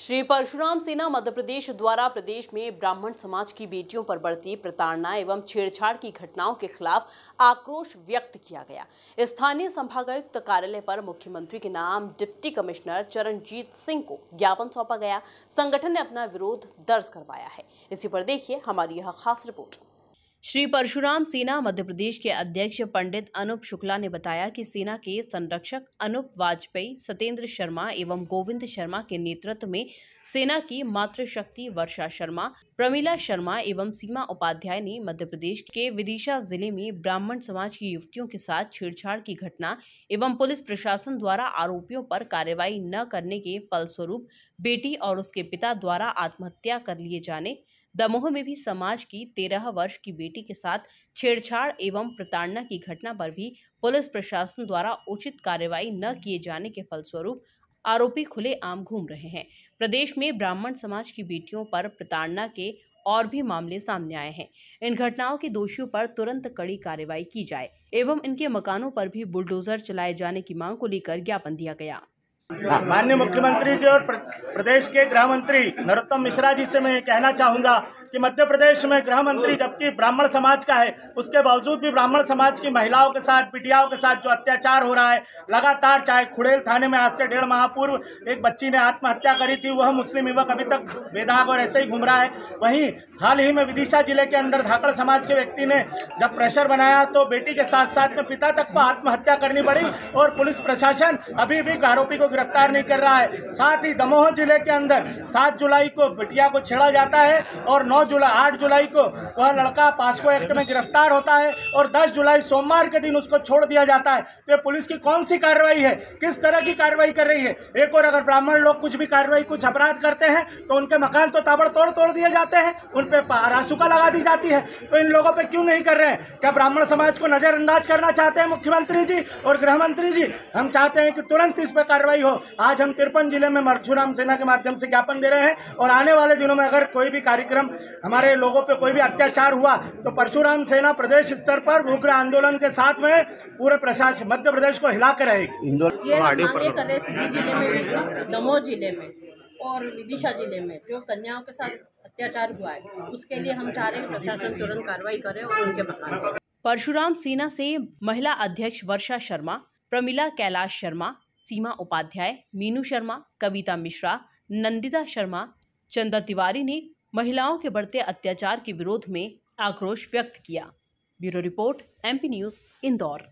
श्री परशुराम सेना मध्य प्रदेश द्वारा प्रदेश में ब्राह्मण समाज की बेटियों पर बढ़ती प्रताड़ना एवं छेड़छाड़ की घटनाओं के खिलाफ आक्रोश व्यक्त किया गया स्थानीय संभागायुक्त कार्यालय पर मुख्यमंत्री के नाम डिप्टी कमिश्नर चरणजीत सिंह को ज्ञापन सौंपा गया संगठन ने अपना विरोध दर्ज करवाया है इसी पर देखिए हमारी यह खास रिपोर्ट श्री परशुराम सेना मध्य प्रदेश के अध्यक्ष पंडित अनुप शुक्ला ने बताया कि सेना के संरक्षक अनुप वाजपेयी सत्येंद्र शर्मा एवं गोविंद शर्मा के नेतृत्व में सेना की मातृशक्ति वर्षा शर्मा प्रमिला शर्मा एवं सीमा उपाध्याय ने मध्य प्रदेश के विदिशा जिले में ब्राह्मण समाज की युवतियों के साथ छेड़छाड़ की घटना एवं पुलिस प्रशासन द्वारा आरोपियों पर कार्रवाई न करने के फलस्वरूप बेटी और उसके पिता द्वारा आत्महत्या कर लिए जाने दमोह में भी समाज की तेरह वर्ष की बेटी के साथ छेड़छाड़ एवं प्रताड़ना की घटना पर भी पुलिस प्रशासन द्वारा उचित कार्यवाही न किए जाने के फलस्वरूप आरोपी खुलेआम घूम रहे हैं प्रदेश में ब्राह्मण समाज की बेटियों पर प्रताड़ना के और भी मामले सामने आए हैं इन घटनाओं के दोषियों पर तुरंत कड़ी कार्रवाई की जाए एवं इनके मकानों पर भी बुलडोजर चलाए जाने की मांग को लेकर ज्ञापन दिया गया माननीय मुख्यमंत्री जी और प्रदेश के गृह मंत्री नरोत्तम मिश्रा जी से मैं ये कहना चाहूँगा कि मध्य प्रदेश में गृह मंत्री जबकि ब्राह्मण समाज का है उसके बावजूद भी ब्राह्मण समाज की महिलाओं के साथ बिटियाओं के साथ जो अत्याचार हो रहा है लगातार चाहे खुड़ेल थाने में आज से डेढ़ माह पूर्व एक बच्ची ने आत्महत्या करी थी वह मुस्लिम युवक अभी तक बेदाग और ऐसे ही घूम रहा है वहीं हाल ही में विदिशा जिले के अंदर धाकड़ समाज के व्यक्ति ने जब प्रेशर बनाया तो बेटी के साथ साथ में पिता तक को आत्महत्या करनी पड़ी और पुलिस प्रशासन अभी भी आरोपी को गिरफ्तार नहीं कर रहा है साथ ही दमोह जिले के अंदर सात जुलाई को बिटिया को छेड़ा जाता है और नौ जुलाई आठ जुलाई को वह लड़का पासको एक्ट में गिरफ्तार होता है और दस जुलाई सोमवार के दिन उसको छोड़ दिया जाता है तो पुलिस की कौन सी कार्रवाई है किस तरह की कार्रवाई कर रही है एक और अगर ब्राह्मण लोग कुछ भी कार्रवाई कुछ अपराध करते हैं तो उनके मकान तो ताबड़ तोड़ तोड़ दिए जाते हैं उन पर रासुका लगा दी जाती है तो इन लोगों पर क्यों नहीं कर रहे हैं क्या ब्राह्मण समाज को नज़रअंदाज करना चाहते हैं मुख्यमंत्री जी और गृह मंत्री जी हम चाहते हैं कि तुरंत इस पर कार्रवाई हो हो आज हम तिरपन जिले में मरछूराम सेना के माध्यम से ज्ञापन दे रहे हैं और आने वाले दिनों में अगर कोई भी कार्यक्रम हमारे लोगों पर कोई भी अत्याचार हुआ तो परशुराम सेना प्रदेश स्तर पर उग्र आंदोलन के साथ में पूरे प्रशासन मध्य प्रदेश को हिला कर रहेगी जिले में दमोह जिले में और विदिशा जिले में जो कन्याओं के साथ अत्याचार हुआ है उसके लिए हम चाह रहे हैं प्रशासन तुरंत कार्रवाई करे और उनके बकाये परशुराम सेना से महिला अध्यक्ष वर्षा शर्मा प्रमिला कैलाश शर्मा सीमा उपाध्याय मीनू शर्मा कविता मिश्रा नंदिता शर्मा चंदा तिवारी ने महिलाओं के बढ़ते अत्याचार के विरोध में आक्रोश व्यक्त किया bureau report MP news Indore